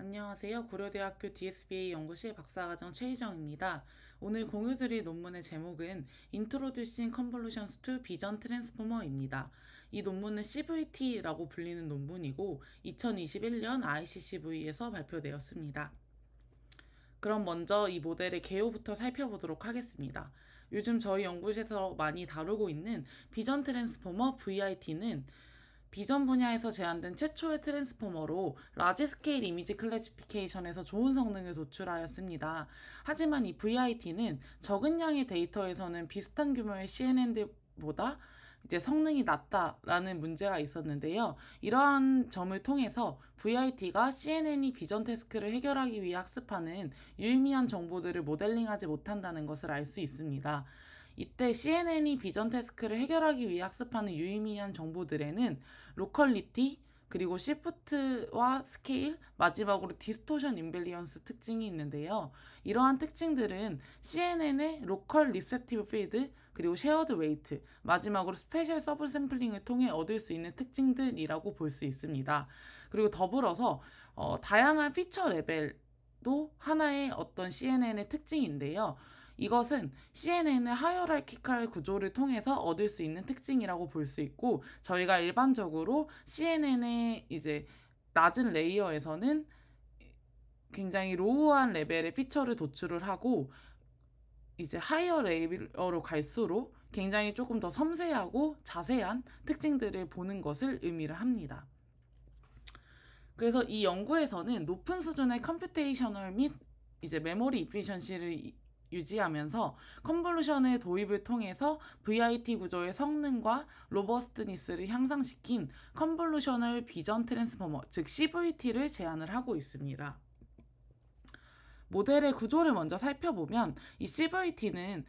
안녕하세요. 고려대학교 DSBA 연구실 박사과정 최희정입니다. 오늘 공유드릴 논문의 제목은 Introducing Convolutions to Vision Transformer입니다. 이 논문은 CVT라고 불리는 논문이고 2021년 ICCV에서 발표되었습니다. 그럼 먼저 이 모델의 개요부터 살펴보도록 하겠습니다. 요즘 저희 연구실에서 많이 다루고 있는 비전 트랜스포머 VIT는 비전 분야에서 제안된 최초의 트랜스포머로 라지 스케일 이미지 클래시피케이션에서 좋은 성능을 도출하였습니다. 하지만 이 VIT는 적은 양의 데이터에서는 비슷한 규모의 CNN보다 이제 성능이 낮다라는 문제가 있었는데요. 이러한 점을 통해서 VIT가 CNN이 비전 테스크를 해결하기 위해 학습하는 유의미한 정보들을 모델링하지 못한다는 것을 알 수 있습니다. 이때 CNN이 비전 태스크를 해결하기 위해 학습하는 유의미한 정보들에는 로컬리티, 그리고 시프트와 스케일, 마지막으로 디스토션 인밸리언스 특징이 있는데요. 이러한 특징들은 CNN의 로컬 리셉티브 필드, 그리고 셰어드 웨이트, 마지막으로 스페셜 서브 샘플링을 통해 얻을 수 있는 특징들이라고 볼 수 있습니다. 그리고 더불어서 어, 다양한 피처 레벨도 하나의 어떤 CNN의 특징인데요. 이것은 CNN의 하이어라키칼 구조를 통해서 얻을 수 있는 특징이라고 볼 수 있고 저희가 일반적으로 CNN의 이제 낮은 레이어에서는 굉장히 로우한 레벨의 피처를 도출을 하고 이제 하이어 레이어로 갈수록 굉장히 조금 더 섬세하고 자세한 특징들을 보는 것을 의미를 합니다. 그래서 이 연구에서는 높은 수준의 컴퓨테이셔널 및 이제 메모리 이피션시를 유지하면서 컨볼루션의 도입을 통해서 VIT 구조의 성능과 로버스트니스를 향상시킨 컨볼루션을 비전 트랜스포머, 즉 CVT를 제안을 하고 있습니다. 모델의 구조를 먼저 살펴보면 이 CVT는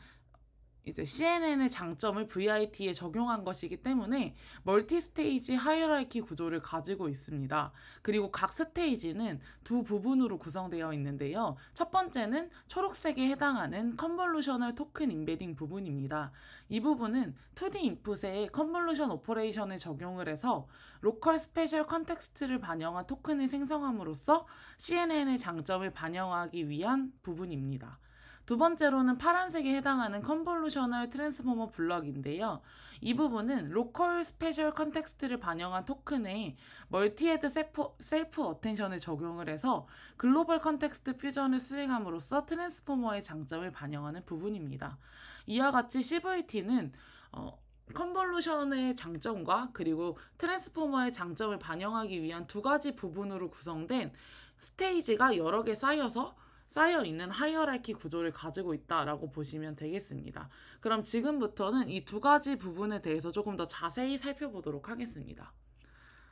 이제 CNN의 장점을 VIT에 적용한 것이기 때문에 멀티 스테이지 하이라이키 구조를 가지고 있습니다. 그리고 각 스테이지는 두 부분으로 구성되어 있는데요. 첫 번째는 초록색에 해당하는 컨볼루셔널 토큰 임베딩 부분입니다. 이 부분은 2D 인풋에 컨볼루션 오퍼레이션을 적용을 해서 로컬 스페셜 컨텍스트를 반영한 토큰을 생성함으로써 CNN의 장점을 반영하기 위한 부분입니다. 두 번째로는 파란색에 해당하는 컨볼루셔널 트랜스포머 블럭인데요. 이 부분은 로컬 스페셜 컨텍스트를 반영한 토큰에 멀티헤드 셀프, 셀프 어텐션을 적용을 해서 글로벌 컨텍스트 퓨전을 수행함으로써 트랜스포머의 장점을 반영하는 부분입니다. 이와 같이 CVT는 어, 컨볼루션의 장점과 그리고 트랜스포머의 장점을 반영하기 위한 두 가지 부분으로 구성된 스테이지가 여러 개 쌓여서 쌓여 있는 하이어라이키 구조를 가지고 있다라고 보시면 되겠습니다. 그럼 지금부터는 이 두 가지 부분에 대해서 조금 더 자세히 살펴보도록 하겠습니다.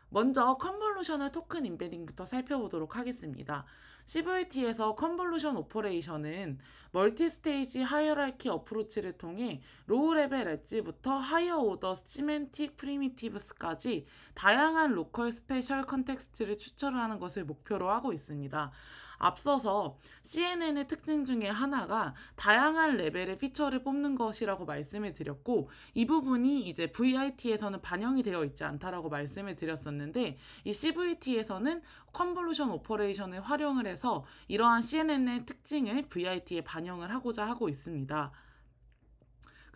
먼저 컨볼루셔널 토큰 임베딩부터 살펴보도록 하겠습니다. CVT에서 컨볼루션 오퍼레이션은 멀티스테이지 하이어라이키 어프로치를 통해 로우 레벨 엣지부터 하이어 오더 시멘틱 프리미티브스까지 다양한 로컬 스페셜 컨텍스트를 추출하는 것을 목표로 하고 있습니다. 앞서서 CNN의 특징 중에 하나가 다양한 레벨의 피처를 뽑는 것이라고 말씀을 드렸고 이 부분이 이제 VIT에서는 반영이 되어 있지 않다라고 말씀을 드렸었는데 이 CVT에서는 컨볼루션 오퍼레이션을 활용을 해서 이러한 CNN의 특징을 VIT에 반영을 하고자 하고 있습니다.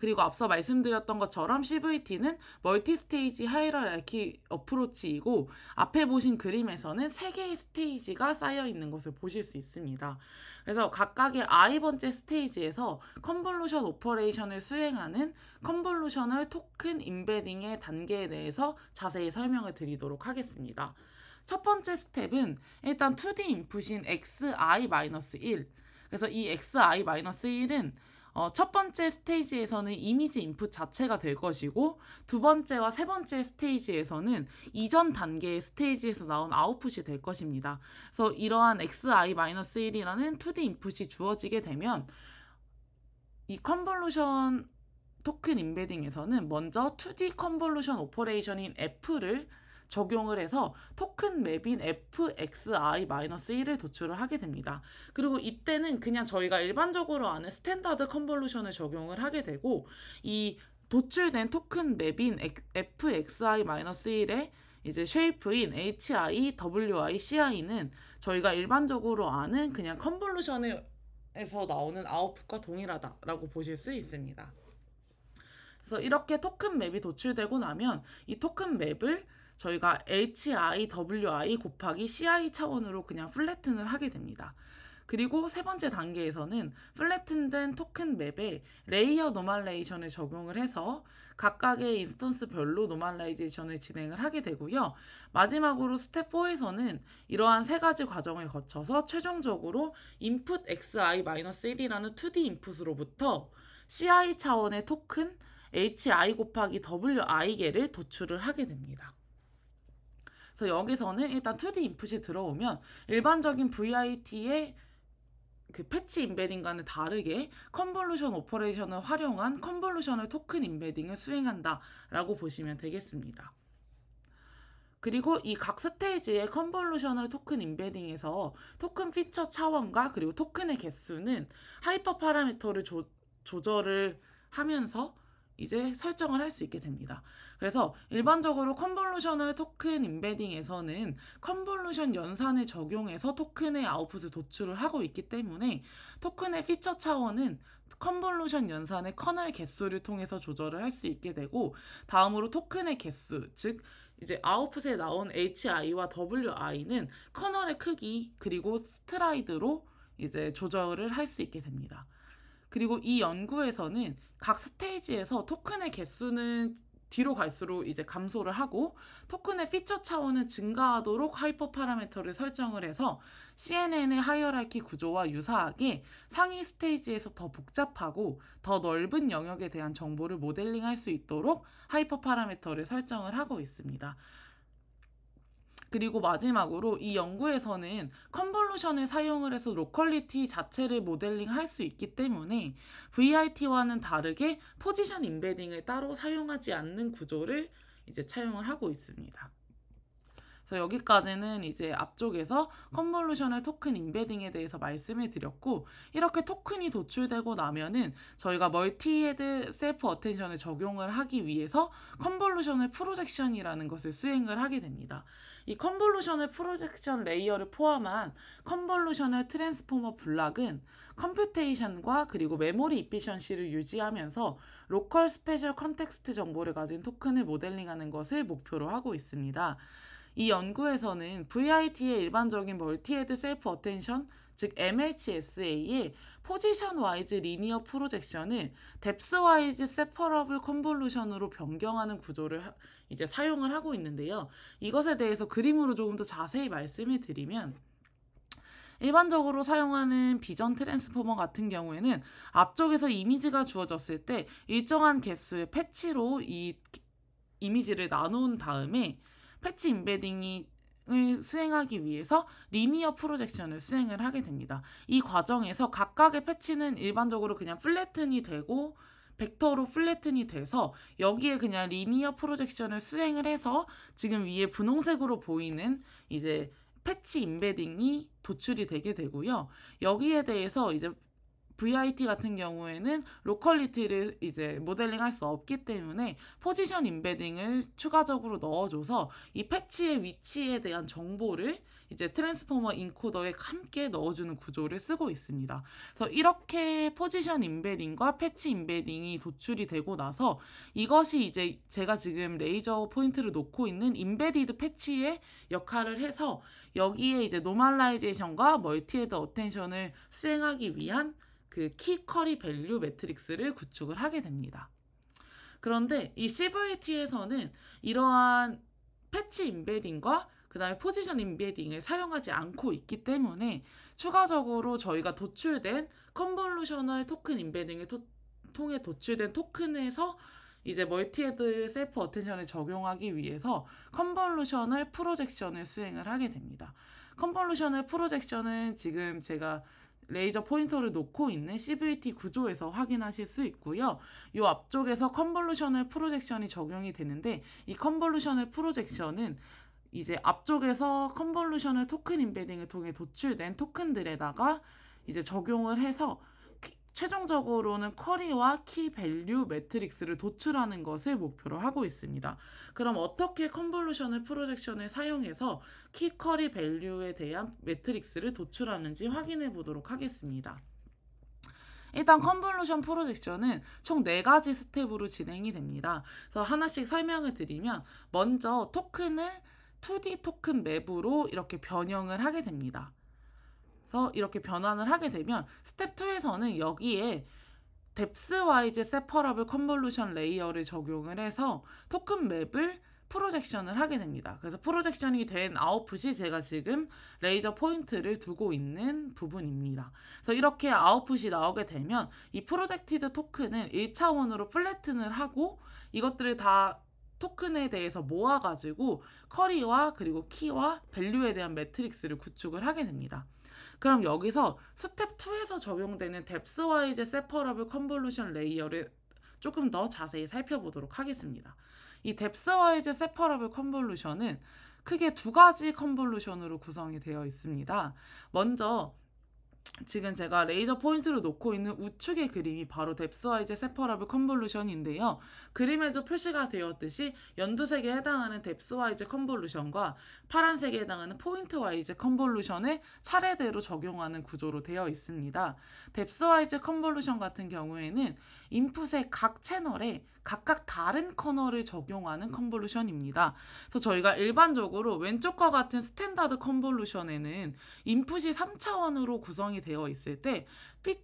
그리고 앞서 말씀드렸던 것처럼 CVT는 멀티 스테이지 하이러라키 어프로치이고 앞에 보신 그림에서는 3개의 스테이지가 쌓여 있는 것을 보실 수 있습니다. 그래서 각각의 i번째 스테이지에서 컨볼루션 오퍼레이션을 수행하는 컨볼루셔널 토큰 인베딩의 단계에 대해서 자세히 설명을 드리도록 하겠습니다. 첫 번째 스텝은 일단 2D 인풋인 xi-1 그래서 이 xi-1은 어, 첫 번째 스테이지에서는 이미지 인풋 자체가 될 것이고 두 번째와 세 번째 스테이지에서는 이전 단계의 스테이지에서 나온 아웃풋이 될 것입니다. 그래서 이러한 xi-1이라는 2D 인풋이 주어지게 되면 이 컨볼루션 토큰 임베딩에서는 먼저 2D 컨볼루션 오퍼레이션인 f를 적용을 해서 토큰 맵인 fxi-1을 도출을 하게 됩니다. 그리고 이때는 그냥 저희가 일반적으로 아는 스탠다드 컨볼루션을 적용을 하게 되고 이 도출된 토큰 맵인 fxi-1의 이제 쉐이프인 hi, wi, ci는 저희가 일반적으로 아는 그냥 컨볼루션에서 나오는 아웃풋과 동일하다라고 보실 수 있습니다. 그래서 이렇게 토큰 맵이 도출되고 나면 이 토큰 맵을 저희가 HIWI 곱하기 CI 차원으로 그냥 플래튼을 하게 됩니다. 그리고 세 번째 단계에서는 플래튼된 토큰 맵에 레이어 노멀레이션을 적용을 해서 각각의 인스턴스별로 노멀라이제이션을 진행을 하게 되고요. 마지막으로 스텝 4에서는 이러한 세 가지 과정을 거쳐서 최종적으로 input xi-1이라는 2D 인풋으로부터 CI 차원의 토큰 hi 곱하기 wi개를 도출을 하게 됩니다. 그래서 여기서는 일단 2D 인풋이 들어오면 일반적인 VIT의 그 패치 인베딩과는 다르게 컨볼루션 오퍼레이션을 활용한 컨볼루션을 토큰 인베딩을 수행한다라고 보시면 되겠습니다. 그리고 이 각 스테이지의 컨볼루션을 토큰 인베딩에서 토큰 피처 차원과 그리고 토큰의 개수는 하이퍼 파라미터를 조, 조절을 하면서 이제 설정을 할 수 있게 됩니다. 그래서 일반적으로 컨볼루션을 토큰 임베딩에서는 컨볼루션 연산을 적용해서 토큰의 아웃풋을 도출을 하고 있기 때문에 토큰의 피처 차원은 컨볼루션 연산의 커널 개수를 통해서 조절을 할 수 있게 되고 다음으로 토큰의 개수, 즉 이제 아웃풋에 나온 HI와 WI는 커널의 크기 그리고 스트라이드로 이제 조절을 할 수 있게 됩니다. 그리고 이 연구에서는 각 스테이지에서 토큰의 개수는 뒤로 갈수록 이제 감소를 하고 토큰의 피처 차원은 증가하도록 하이퍼 파라메터를 설정을 해서 CNN의 하이어라이키 구조와 유사하게 상위 스테이지에서 더 복잡하고 더 넓은 영역에 대한 정보를 모델링할 수 있도록 하이퍼 파라메터를 설정을 하고 있습니다. 그리고 마지막으로 이 연구에서는 컨볼루션을 사용을 해서 로컬리티 자체를 모델링할 수 있기 때문에 VIT와는 다르게 포지션 임베딩을 따로 사용하지 않는 구조를 이제 차용을 하고 있습니다. 그래서 여기까지는 이제 앞쪽에서 컨볼루션널 토큰 인베딩에 대해서 말씀을 드렸고 이렇게 토큰이 도출되고 나면은 저희가 멀티헤드 셀프 어텐션을 적용을 하기 위해서 컨볼루션을 프로젝션이라는 것을 수행을 하게 됩니다. 이컨볼루션을 프로젝션 레이어를 포함한 컨볼루션을 트랜스포머 블락은 컴퓨테이션과 그리고 메모리 이피션시를 유지하면서 로컬 스페셜 컨텍스트 정보를 가진 토큰을 모델링하는 것을 목표로 하고 있습니다. 이 연구에서는 VIT의 일반적인 멀티헤드 셀프 어텐션, 즉 MHSA의 포지션 와이즈 리니어 프로젝션을 뎁스 와이즈 세퍼러블 컨볼루션으로 변경하는 구조를 이제 사용을 하고 있는데요. 이것에 대해서 그림으로 조금 더 자세히 말씀을 드리면 일반적으로 사용하는 비전 트랜스포머 같은 경우에는 앞쪽에서 이미지가 주어졌을 때 일정한 개수의 패치로 이 이미지를 나눈 다음에 패치 임베딩이 수행하기 위해서 리니어 프로젝션을 수행을 하게 됩니다. 이 과정에서 각각의 패치는 일반적으로 그냥 플래튼이 되고 벡터로 플래튼이 돼서 여기에 그냥 리니어 프로젝션을 수행을 해서 지금 위에 분홍색으로 보이는 이제 패치 임베딩이 도출이 되게 되고요. 여기에 대해서 이제 VIT 같은 경우에는 로컬리티를 이제 모델링 할 수 없기 때문에 포지션 임베딩을 추가적으로 넣어줘서 이 패치의 위치에 대한 정보를 이제 트랜스포머 인코더에 함께 넣어주는 구조를 쓰고 있습니다. 그래서 이렇게 포지션 임베딩과 패치 임베딩이 도출이 되고 나서 이것이 이제 제가 지금 레이저 포인트를 놓고 있는 임베디드 패치의 역할을 해서 여기에 이제 노멀라이제이션과 멀티헤드 어텐션을 수행하기 위한 그 키커리 밸류 매트릭스를 구축을 하게 됩니다. 그런데 이 c v t 에서는 이러한 패치 인베딩과그 다음에 포지션 인베딩을 사용하지 않고 있기 때문에 추가적으로 저희가 도출된 컨볼루셔널 토큰 인베딩을 토, 통해 도출된 토큰에서 이제 멀티헤드 셀프 어텐션을 적용하기 위해서 컨볼루셔널 프로젝션을 수행을 하게 됩니다. 컨볼루셔널 프로젝션은 지금 제가 레이저 포인터를 놓고 있는 CVT 구조에서 확인하실 수 있고요. 이 앞쪽에서 컨볼루셔널 프로젝션이 적용이 되는데 이 컨볼루셔널 프로젝션은 이제 앞쪽에서 컨볼루셔널 토큰 임베딩을 통해 도출된 토큰들에다가 이제 적용을 해서 최종적으로는 쿼리와 키 밸류 매트릭스를 도출하는 것을 목표로 하고 있습니다. 그럼 어떻게 컨볼루션을 프로젝션을 사용해서 키 쿼리 밸류에 대한 매트릭스를 도출하는지 확인해 보도록 하겠습니다. 일단 컨볼루션 프로젝션은 총 4가지 스텝으로 진행이 됩니다. 그래서 하나씩 설명을 드리면 먼저 토큰을 2D 토큰 맵으로 이렇게 변형을 하게 됩니다. 그래서 이렇게 변환을 하게 되면 스텝 2에서는 여기에 뎁스와이즈 세퍼러블 컨볼루션 레이어를 적용을 해서 토큰 맵을 프로젝션을 하게 됩니다. 그래서 프로젝션이 된 아웃풋이 제가 지금 레이저 포인트를 두고 있는 부분입니다. 그래서 이렇게 아웃풋이 나오게 되면 이 프로젝티드 토큰을 1차원으로 플래튼을 하고 이것들을 다 토큰에 대해서 모아가지고 커리와 그리고 키와 밸류에 대한 매트릭스를 구축을 하게 됩니다. 그럼 여기서 스텝 2에서 적용되는 뎁스와이즈 세퍼러블 컨볼루션 레이어를 조금 더 자세히 살펴보도록 하겠습니다. 이 뎁스와이즈 세퍼러블 컨볼루션은 크게 두 가지 컨볼루션으로 구성이 되어 있습니다. 먼저 지금 제가 레이저 포인트로 놓고 있는 우측의 그림이 바로 뎁스와이즈 세퍼러블 컨볼루션인데요. 그림에도 표시가 되었듯이 연두색에 해당하는 뎁스와이즈 컨볼루션과 파란색에 해당하는 포인트와이즈 컨볼루션을 차례대로 적용하는 구조로 되어 있습니다. 뎁스와이즈 컨볼루션 같은 경우에는 인풋의 각 채널에 각각 다른 커널을 적용하는 음. 컨볼루션입니다. 그래서 저희가 일반적으로 왼쪽과 같은 스탠다드 컨볼루션에는 인풋이 3차원으로 구성이 되어 있을 때 피,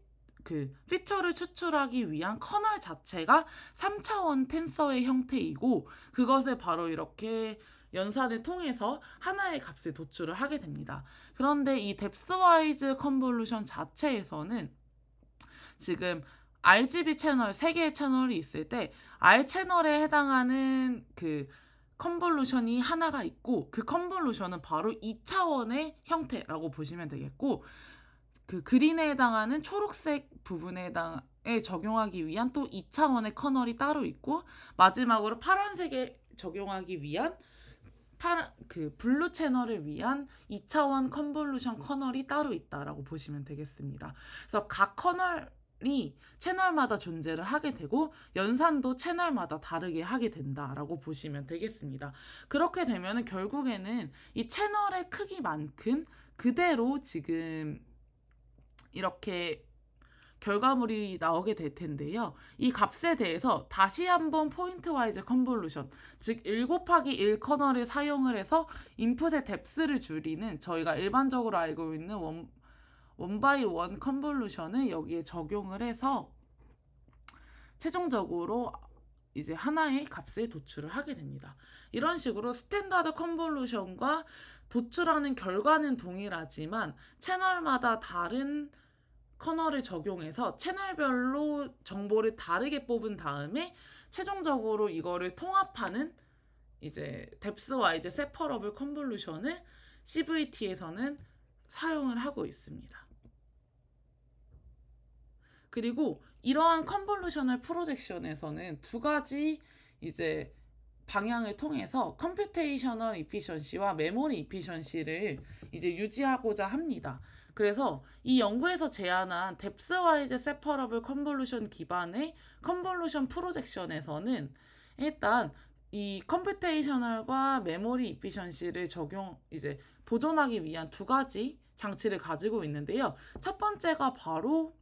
그 피처를 추출하기 위한 커널 자체가 3차원 텐서의 형태이고 그것을 바로 이렇게 연산을 통해서 하나의 값을 도출을 하게 됩니다. 그런데 이 뎁스와이즈 컨볼루션 자체에서는 지금 RGB 채널 세개의 채널이 있을 때 R 채널에 해당하는 그 컨볼루션이 하나가 있고 그 컨볼루션은 바로 2차원의 형태라고 보시면 되겠고 그 그린에 해당하는 초록색 부분에 해당 적용하기 위한 또 2차원의 커널이 따로 있고 마지막으로 파란색에 적용하기 위한 파란 그 블루 채널을 위한 2차원 컨볼루션 커널이 따로 있다라고 보시면 되겠습니다. 그래서 각 커널 이 채널마다 존재를 하게 되고 연산도 채널마다 다르게 하게 된다라고 보시면 되겠습니다. 그렇게 되면 결국에는 이 채널의 크기만큼 그대로 지금 이렇게 결과물이 나오게 될 텐데요. 이 값에 대해서 다시 한번 포인트 와이즈 컨볼루션, 즉1 곱하기 1 커널을 사용을 해서 인풋의 뎁스를 줄이는 저희가 일반적으로 알고 있는 원, 원바이 원 컨볼루션을 여기에 적용을 해서 최종적으로 이제 하나의 값에 도출을 하게 됩니다. 이런 식으로 스탠다드 컨볼루션과 도출하는 결과는 동일하지만 채널마다 다른 커널을 적용해서 채널별로 정보를 다르게 뽑은 다음에 최종적으로 이거를 통합하는 이제 뎁스와 이제 세퍼러블 컨볼루션을 CVT에서는 사용을 하고 있습니다. 그리고 이러한 컨볼루셔널 프로젝션에서는 두 가지 이제 방향을 통해서 컴퓨테이셔널 이피션시와 메모리 이피션시를 이제 유지하고자 합니다. 그래서 이 연구에서 제안한 뎁스와이즈 세퍼러블 컨볼루션 기반의 컨볼루션 프로젝션에서는 일단 이 컴퓨테이셔널과 메모리 이피션시를 적용 이제 보존하기 위한 두 가지 장치를 가지고 있는데요. 첫 번째가 바로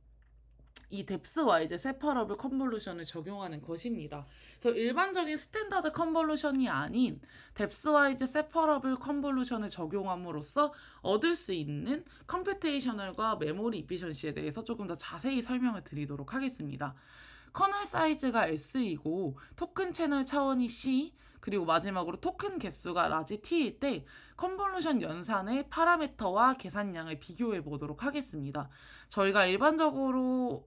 이 뎁스와 이제 세파러블 컨볼루션을 적용하는 것입니다. 그래서 일반적인 스탠다드 컨볼루션이 아닌 뎁스와 이제 세파러블 컨볼루션을 적용함으로써 얻을 수 있는 컴퓨테이셔널과 메모리 이피션시에 대해서 조금 더 자세히 설명을 드리도록 하겠습니다. 커널 사이즈가 S이고 토큰 채널 차원이 C 그리고 마지막으로 토큰 개수가 라지 T일 때 컨볼루션 연산의 파라메터와 계산량을 비교해 보도록 하겠습니다. 저희가 일반적으로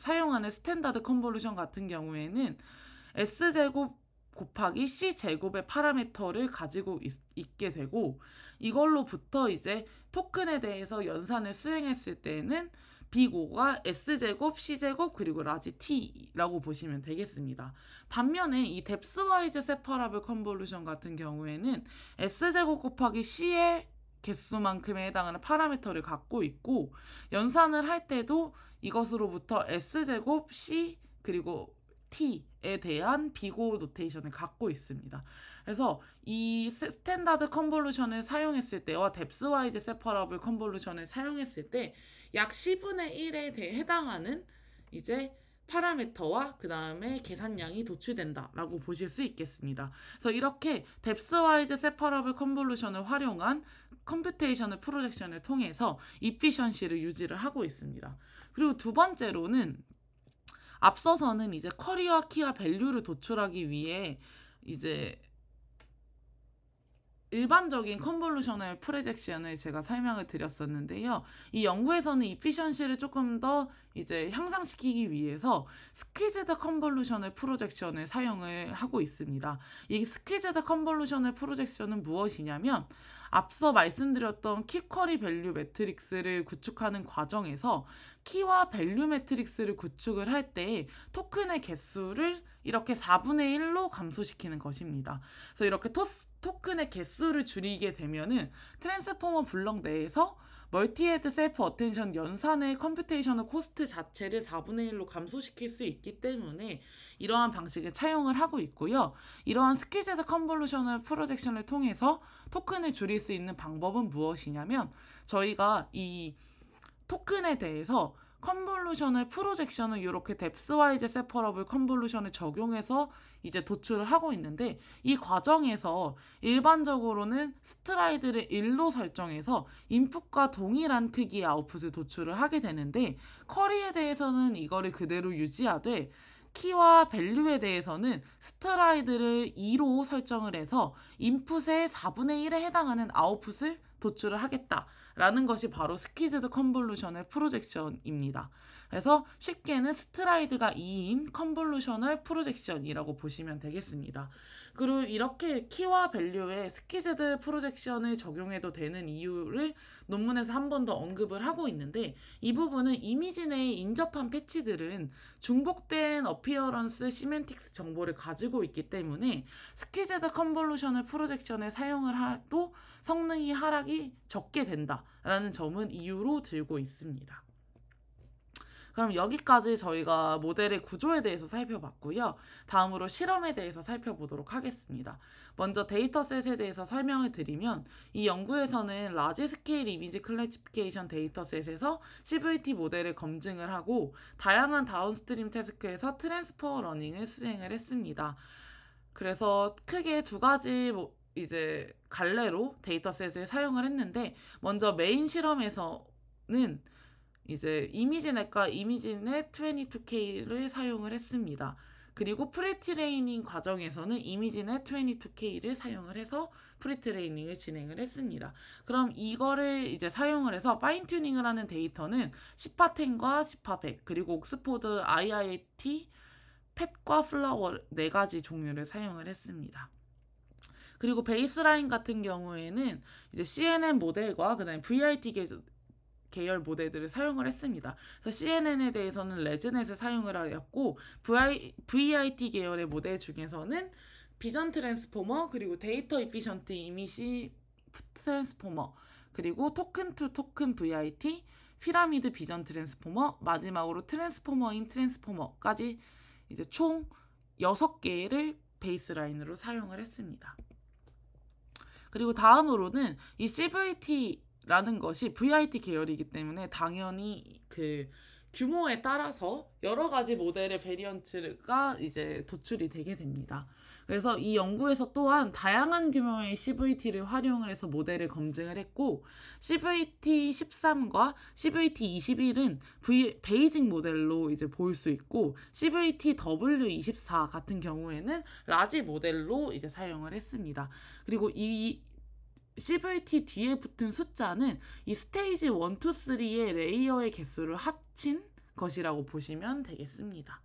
사용하는 스탠다드 컨볼루션 같은 경우에는 S제곱 곱하기 C제곱의 파라미터를 가지고 있, 게 되고 이걸로부터 이제 토큰에 대해서 연산을 수행했을 때는 b 고가 S제곱, C제곱, 그리고 라지 T라고 보시면 되겠습니다. 반면에 이 뎁스와이즈 세퍼라블 컨볼루션 같은 경우에는 S제곱 곱하기 C의 개수만큼에 해당하는 파라미터를 갖고 있고 연산을 할 때도 이것으로부터 s제곱 c 그리고 t에 대한 비고 노테이션을 갖고 있습니다. 그래서 이 스탠다드 컨볼루션을 사용했을 때와 뎁스와이즈 세퍼러블 컨볼루션을 사용했을 때 약 10분의 1에 대해 해당하는 이제 파라미터와 그 다음에 계산량이 도출된다라고 보실 수 있겠습니다. 그래서 이렇게 뎁스와이즈 세퍼러블 컨볼루션을 활용한 컴퓨테이션을 프로젝션을 통해서 이피션시를 유지를 하고 있습니다. 그리고 두 번째로는 앞서서는 이제 커리와 키와 밸류를 도출하기 위해 이제 일반적인 컨볼루셔널 프레젝션을 제가 설명을 드렸었는데요. 이 연구에서는 이피션시를 조금 더 이제 향상시키기 위해서 스퀴즈드 컨볼루셔널 프로젝션을 사용을 하고 있습니다. 이 스퀴즈드 컨볼루셔널 프로젝션은 무엇이냐면 앞서 말씀드렸던 키쿼리 밸류 매트릭스를 구축하는 과정에서 키와 밸류 매트릭스를 구축을 할 때 토큰의 개수를 이렇게 4분의 1로 감소시키는 것입니다. 그래서 이렇게 토스, 토큰의 개수를 줄이게 되면은 트랜스포머 블럭 내에서 멀티헤드 셀프 어텐션 연산의 컴퓨테이셔널 코스트 자체를 4분의 1로 감소시킬 수 있기 때문에 이러한 방식을 차용을 하고 있고요. 이러한 스퀴즈드 컨볼루셔널 프로젝션을 통해서 토큰을 줄일 수 있는 방법은 무엇이냐면 저희가 이 토큰에 대해서 컨볼루션을 프로젝션을 이렇게 뎁스와이즈 세퍼러블 컨볼루션을 적용해서 이제 도출을 하고 있는데 이 과정에서 일반적으로는 스트라이드를 1로 설정해서 인풋과 동일한 크기의 아웃풋을 도출을 하게 되는데 커리에 대해서는 이거를 그대로 유지하되 키와 밸류에 대해서는 스트라이드를 2로 설정을 해서 인풋의 4분의 1에 해당하는 아웃풋을 도출을 하겠다. 라는 것이 바로 스키즈드 컨볼루션의 프로젝션입니다. 그래서 쉽게는 스트라이드가 2인 컨볼루션을 프로젝션이라고 보시면 되겠습니다. 그리고 이렇게 키와 밸류에 스키즈드 프로젝션을 적용해도 되는 이유를 논문에서 한 번 더 언급을 하고 있는데 이 부분은 이미지 내에 인접한 패치들은 중복된 어피어런스 시멘틱스 정보를 가지고 있기 때문에 스키즈드 컨볼루션을 프로젝션에 사용을 해도 성능이 하락이 적게 된다라는 점은 이유로 들고 있습니다. 그럼 여기까지 저희가 모델의 구조에 대해서 살펴봤고요. 다음으로 실험에 대해서 살펴보도록 하겠습니다. 먼저 데이터셋에 대해서 설명을 드리면 이 연구에서는 라지 스케일 이미지 클래시피케이션 데이터셋에서 CVT 모델을 검증을 하고 다양한 다운스트림 태스크에서 트랜스퍼 러닝을 수행을 했습니다. 그래서 크게 두 가지 뭐 이제 갈래로 데이터셋을 사용을 했는데 먼저 메인 실험에서는 이제 이미지내과 이미지넷 22K를 사용을 했습니다. 그리고 프리트레이닝 과정에서는 이미지넷 22K를 사용을 해서 프리트레이닝을 진행을 했습니다. 그럼 이거를 이제 사용을 해서 파인튜닝을 하는 데이터는 시파1과시파백 그리고 옥스포드 IIT 팻과 플라워 네 가지 종류를 사용을 했습니다. 그리고 베이스라인 같은 경우에는 이제 CNN 모델과 그다음에 VIT 계정 계열 모델들을 사용을 했습니다. 그래서 CNN에 대해서는 레즈넷을 사용을 하였고 VI, t 계열의 모델 중에서는 비전 트랜스포머 그리고 데이터 이피션트 이미지 트랜스포머 그리고 토큰 투 토큰 VIT 피라미드 비전 트랜스포머 마지막으로 트랜스포머인 트랜스포머까지 이제 총 6개를 베이스라인으로 사용을 했습니다. 그리고 다음으로는 이 CVT 라는 것이 VIT 계열이기 때문에 당연히 그 규모에 따라서 여러 가지 모델의 베리언트가 이제 도출이 되게 됩니다. 그래서 이 연구에서 또한 다양한 규모의 CVT를 활용을 해서 모델을 검증을 했고 CVT 13과 CVT 21은 v, 베이징 모델로 이제 볼 수 있고 CVT W24 같은 경우에는 라지 모델로 이제 사용을 했습니다. 그리고 이 CVT 뒤에 붙은 숫자는 이 스테이지 1, 2, 3의 레이어의 개수를 합친 것이라고 보시면 되겠습니다.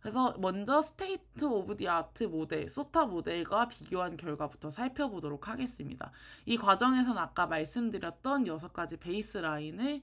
그래서 먼저 스테이트 오브 디 아트 모델, 소타 모델과 비교한 결과부터 살펴보도록 하겠습니다. 이 과정에선 아까 말씀드렸던 6가지 베이스 라인의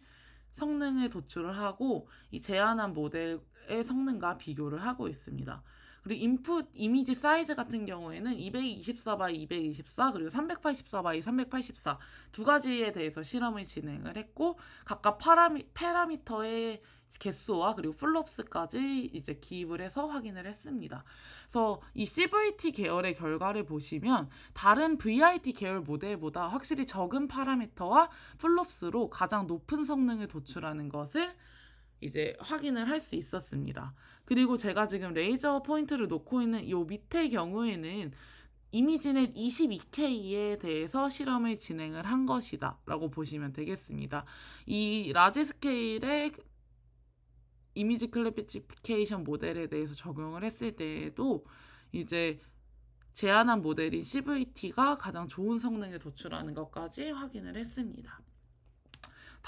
성능을 도출을 하고 이 제안한 모델의 성능과 비교를 하고 있습니다. 그리고 인풋 이미지 사이즈 같은 경우에는 224x224 224, 그리고 384x384 384두 가지에 대해서 실험을 진행을 했고 각각 파라미, 파라미터의 개수와 그리고 플롭스까지 이제 기입을 해서 확인을 했습니다. 그래서 이 CVT 계열의 결과를 보시면 다른 VIT 계열 모델보다 확실히 적은 파라미터와 플롭스로 가장 높은 성능을 도출하는 것을 이제 확인을 할 수 있었습니다. 그리고 제가 지금 레이저 포인트를 놓고 있는 이 밑의 경우에는 이미지넷 22K에 대해서 실험을 진행을 한 것이다 라고 보시면 되겠습니다. 이 라지 스케일의 이미지 클래피피케이션 모델에 대해서 적용을 했을 때에도 이제 제안한 모델인 CVT가 가장 좋은 성능을 도출하는 것까지 확인을 했습니다.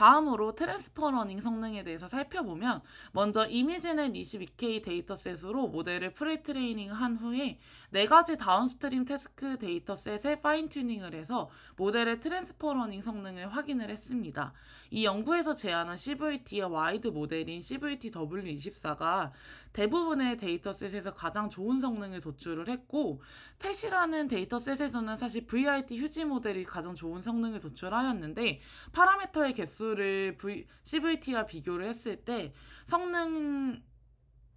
다음으로 트랜스퍼 러닝 성능에 대해서 살펴보면 먼저 이미지넷 22K 데이터셋으로 모델을 프리트레이닝 한 후에 4가지 다운스트림 태스크 데이터셋에 파인튜닝을 해서 모델의 트랜스퍼 러닝 성능을 확인을 했습니다. 이 연구에서 제안한 CVT의 와이드 모델인 CVT W24가 대부분의 데이터셋에서 가장 좋은 성능을 도출을 했고 펫이라는 데이터셋에서는 사실 VIT 휴지 모델이 가장 좋은 성능을 도출하였는데 파라미터의 개수 기술를 v, CVT와 비교를 했을 때 성능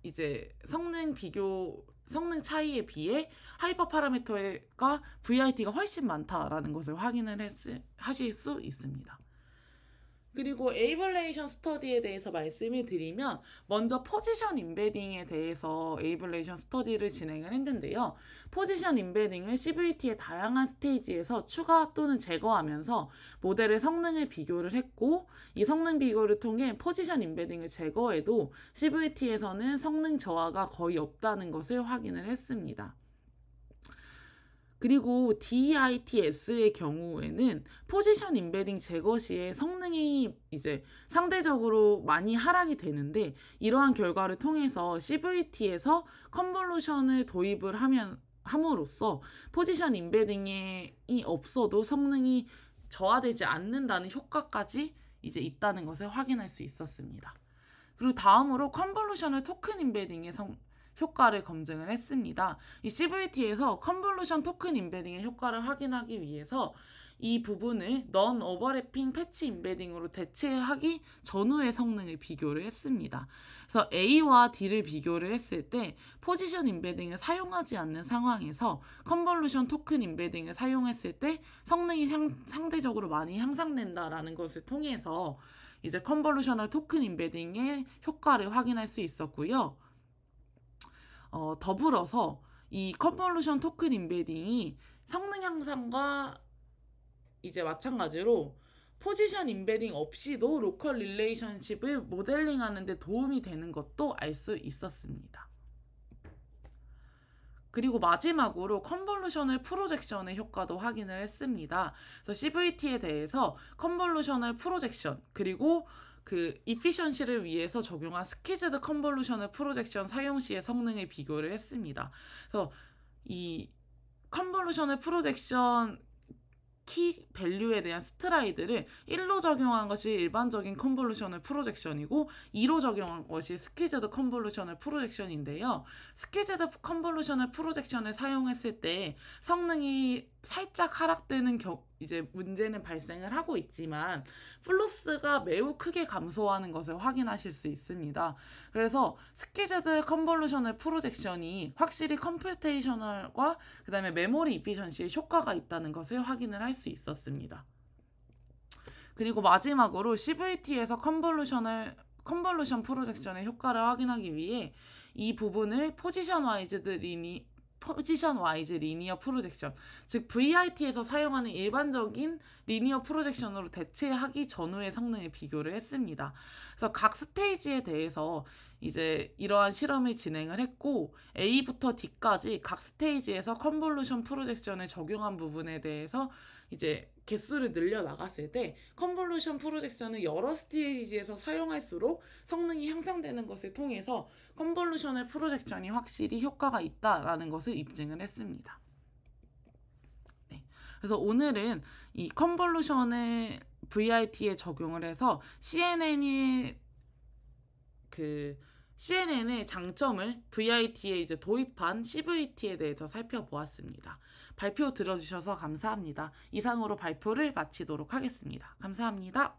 이제 성능 비교 성능 차이에 비해 하이퍼 파라미터가 VIT가 훨씬 많다라는 것을 확인을 했, 하실 수 있습니다. 그리고 에이블레이션 스터디에 대해서 말씀을 드리면 먼저 포지션 임베딩에 대해서 에이블레이션 스터디를 진행을 했는데요. 포지션 임베딩을 CVT의 다양한 스테이지에서 추가 또는 제거하면서 모델의 성능을 비교를 했고 이 성능 비교를 통해 포지션 임베딩을 제거해도 CVT에서는 성능 저하가 거의 없다는 것을 확인을 했습니다. 그리고 DITS의 경우에는 포지션 인베딩 제거 시에 성능이 이제 상대적으로 많이 하락이 되는데 이러한 결과를 통해서 CVT에서 컨볼루션을 도입을 하면 함으로써 포지션 인베딩이 없어도 성능이 저하되지 않는다는 효과까지 이제 있다는 것을 확인할 수 있었습니다. 그리고 다음으로 컨볼루션을 토큰 인베딩의 성, 효과를 검증을 했습니다. 이 CVT에서 컨볼루션 토큰 임베딩의 효과를 확인하기 위해서 이 부분을 넌 오버래핑 패치 임베딩으로 대체하기 전후의 성능을 비교를 했습니다. 그래서 A와 D를 비교를 했을 때 포지션 임베딩을 사용하지 않는 상황에서 컨볼루션 토큰 임베딩을 사용했을 때 성능이 상, 상대적으로 많이 향상된다라는 것을 통해서 이제 컨볼루셔널 토큰 임베딩의 효과를 확인할 수 있었고요. 어, 더불어서 이 컨볼루션 토큰 인베딩이 성능 향상과 이제 마찬가지로 포지션 인베딩 없이도 로컬 릴레이션십을 모델링하는 데 도움이 되는 것도 알 수 있었습니다. 그리고 마지막으로 컨볼루셔널 프로젝션의 효과도 확인을 했습니다. 그래서 CVT에 대해서 컨볼루셔널 프로젝션 그리고 그 이피션시를 위해서 적용한 스케즈드 컨볼루션을 프로젝션 사용 시의 성능에 비교를 했습니다. 그래서 이 컨볼루션의 프로젝션 키 밸류에 대한 스트라이드를 1로 적용한 것이 일반적인 컨볼루션을 프로젝션이고 2로 적용한 것이 스케제드 컨볼루션을 프로젝션인데요. 스케제드 컨볼루션을 프로젝션을 사용했을 때 성능이 살짝 하락되는 겨, 이제 문제는 발생을 하고 있지만 플로스가 매우 크게 감소하는 것을 확인하실 수 있습니다. 그래서 스케제드컨볼루션널 프로젝션이 확실히 컴퓨테이셔널과 그다음에 메모리 이피션시에 효과가 있다는 것을 확인을 할 수 있었습니다. 그리고 마지막으로 CVT에서 컨볼루션을 컨볼루션 프로젝션의 효과를 확인하기 위해 이 부분을 포지션 와이즈드 리니 포지션 와이즈 리니어 프로젝션 즉 VIT에서 사용하는 일반적인 리니어 프로젝션으로 대체하기 전후의 성능에 비교를 했습니다. 그래서 각 스테이지에 대해서 이제 이러한 실험을 진행을 했고 A부터 D까지 각 스테이지에서 컨볼루션 프로젝션에 적용한 부분에 대해서 이제 개수를 늘려 나갔을 때 컨볼루션 프로젝션을 여러 스테이지에서 사용할수록 성능이 향상되는 것을 통해서 컨볼루션의 프로젝션이 확실히 효과가 있다라는 것을 입증을 했습니다. 네. 그래서 오늘은 이 컨볼루션을 VRT에 적용을 해서 CNN이 그 CNN의 장점을 VIT에 이제 도입한 CVT에 대해서 살펴보았습니다. 발표 들어주셔서 감사합니다. 이상으로 발표를 마치도록 하겠습니다. 감사합니다.